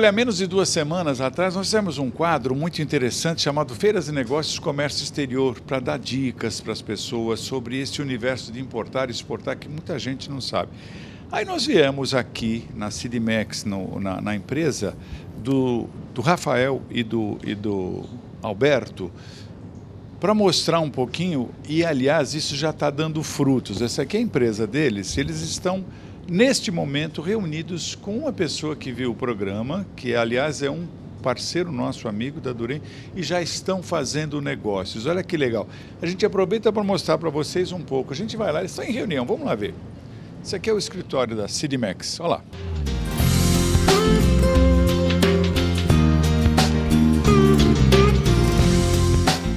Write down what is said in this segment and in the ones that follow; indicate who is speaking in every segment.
Speaker 1: Olha, há menos de duas semanas atrás, nós fizemos um quadro muito interessante chamado Feiras e Negócios Comércio Exterior, para dar dicas para as pessoas sobre esse universo de importar e exportar que muita gente não sabe. Aí nós viemos aqui na CIDMEX, na, na, empresa do, do Rafael e do, e do Alberto, para mostrar um pouquinho, e aliás, isso já está dando frutos. Essa aqui é a empresa deles, eles estão neste momento reunidos com uma pessoa que viu o programa, que aliás é um parceiro nosso, amigo da Durem, e já estão fazendo negócios. Olha que legal. A gente aproveita para mostrar para vocês um pouco. A gente vai lá, eles estão em reunião, vamos lá ver. Esse aqui é o escritório da Cidimex. Olha lá.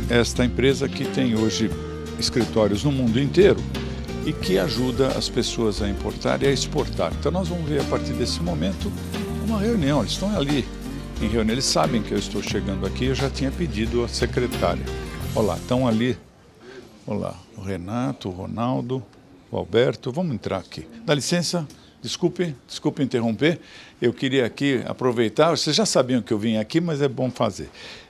Speaker 1: Esta empresa que tem hoje escritórios no mundo inteiro, e que ajuda as pessoas a importar e a exportar. Então nós vamos ver a partir desse momento uma reunião, eles estão ali em reunião, eles sabem que eu estou chegando aqui, eu já tinha pedido a secretária. Olá, estão ali, olá, o Renato, o Ronaldo, o Alberto, vamos entrar aqui. Dá licença, desculpe, desculpe interromper, eu queria aqui aproveitar, vocês já sabiam que eu vim aqui, mas é bom fazer.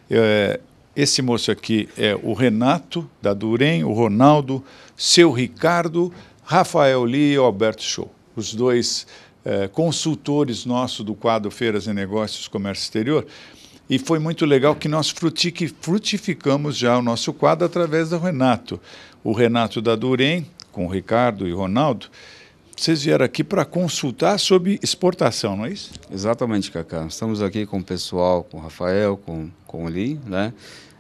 Speaker 1: Eu, é, esse moço aqui é o Renato, da Durem, o Ronaldo, seu Ricardo, Rafael Lee e Alberto Show. Os dois eh, consultores nossos do quadro Feiras e Negócios Comércio Exterior. E foi muito legal que nós frutificamos já o nosso quadro através do Renato. O Renato da Durem, com o Ricardo e o Ronaldo, vocês vieram aqui para consultar sobre exportação, não é isso? Exatamente, Cacá. Estamos aqui com o pessoal, com o Rafael, com, com o Li, né?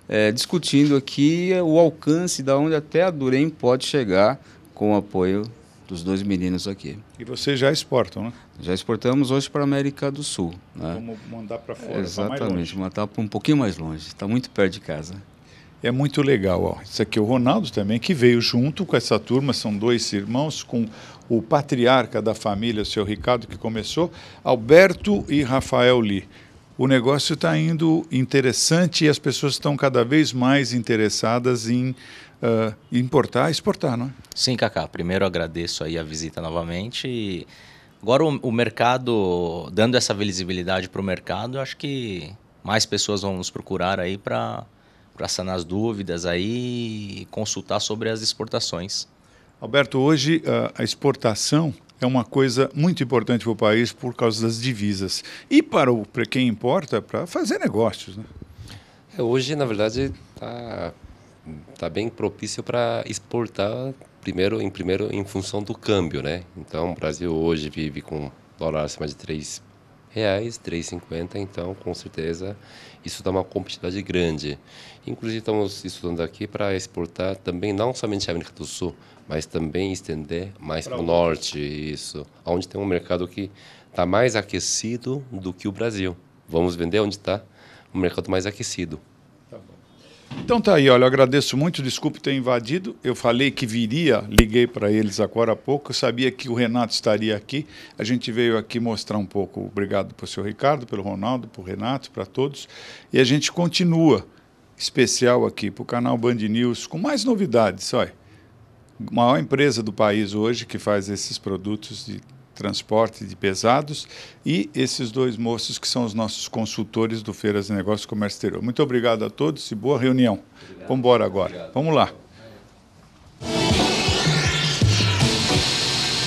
Speaker 2: É, discutindo aqui o alcance da onde até a Durem pode chegar com o apoio dos dois meninos aqui.
Speaker 1: E vocês já exportam, né?
Speaker 2: Já exportamos hoje para a
Speaker 1: América do Sul. Né? Vamos mandar para fora, Exatamente, mandar para um pouquinho mais longe. Está muito perto de casa é muito legal. Ó, isso aqui é o Ronaldo também, que veio junto com essa turma, são dois irmãos, com o patriarca da família, o seu Ricardo, que começou, Alberto e Rafael Lee. O negócio está indo interessante e as pessoas estão cada vez mais interessadas em uh, importar, exportar, não é? Sim,
Speaker 2: Cacá. Primeiro agradeço aí a visita novamente e agora o, o mercado dando essa visibilidade para o mercado, acho que mais pessoas vão nos procurar aí para
Speaker 1: para sanar as dúvidas aí consultar sobre as exportações. Alberto, hoje a exportação é uma coisa muito importante para o país por causa das divisas. E para, o, para quem importa, para fazer negócios. Né?
Speaker 2: É, hoje, na verdade, está tá bem propício para exportar primeiro em primeiro em função do câmbio. Né? Então, o Brasil hoje vive com dólar acima de 3 reais, 3,50, então com certeza isso dá uma competitividade grande. Inclusive estamos estudando aqui para exportar também não somente a América do Sul, mas também estender mais para o norte, isso, onde tem um mercado que está mais aquecido do que o Brasil. Vamos vender onde está o mercado mais aquecido.
Speaker 1: Então tá aí, olha, eu agradeço muito, desculpe ter invadido. Eu falei que viria, liguei para eles agora há pouco, eu sabia que o Renato estaria aqui. A gente veio aqui mostrar um pouco. Obrigado para o senhor Ricardo, pelo Ronaldo, para o Renato, para todos. E a gente continua especial aqui para o canal Band News com mais novidades, olha. Maior empresa do país hoje que faz esses produtos de transporte de pesados, e esses dois moços que são os nossos consultores do Feiras de Negócios e Comércio Exterior. Muito obrigado a todos e boa reunião. Vamos embora agora. Obrigado. Vamos lá.